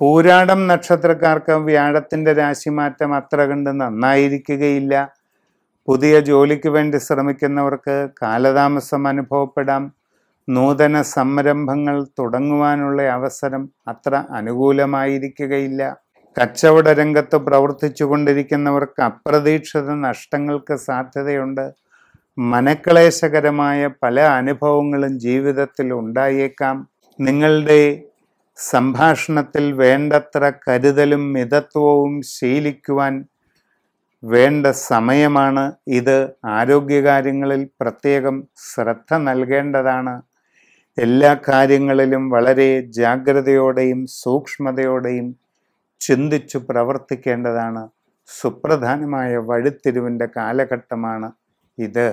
പൂരാടം നക്ഷത്രക്കാർക്ക് വ്യാഴത്തിൻ്റെ രാശിമാറ്റം അത്ര കണ്ട് നന്നായിരിക്കുകയില്ല പുതിയ ജോലിക്ക് വേണ്ടി ശ്രമിക്കുന്നവർക്ക് കാലതാമസം അനുഭവപ്പെടാം നൂതന സംരംഭങ്ങൾ തുടങ്ങുവാനുള്ള അവസരം അത്ര അനുകൂലമായിരിക്കുകയില്ല കച്ചവട രംഗത്ത് പ്രവർത്തിച്ചു കൊണ്ടിരിക്കുന്നവർക്ക് അപ്രതീക്ഷിത നഷ്ടങ്ങൾക്ക് സാധ്യതയുണ്ട് മനക്ലേശകരമായ പല അനുഭവങ്ങളും ജീവിതത്തിൽ ഉണ്ടായേക്കാം നിങ്ങളുടെ സംഭാഷണത്തിൽ വേണ്ടത്ര കരുതലും മിതത്വവും ശീലിക്കുവാൻ വേണ്ട സമയമാണ് ഇത് ആരോഗ്യകാര്യങ്ങളിൽ പ്രത്യേകം ശ്രദ്ധ നൽകേണ്ടതാണ് എല്ലാ കാര്യങ്ങളിലും വളരെ ജാഗ്രതയോടെയും സൂക്ഷ്മതയോടെയും ചിന്തിച്ചു പ്രവർത്തിക്കേണ്ടതാണ് സുപ്രധാനമായ വഴിത്തിരിവിൻ്റെ കാലഘട്ടമാണ് ഇത്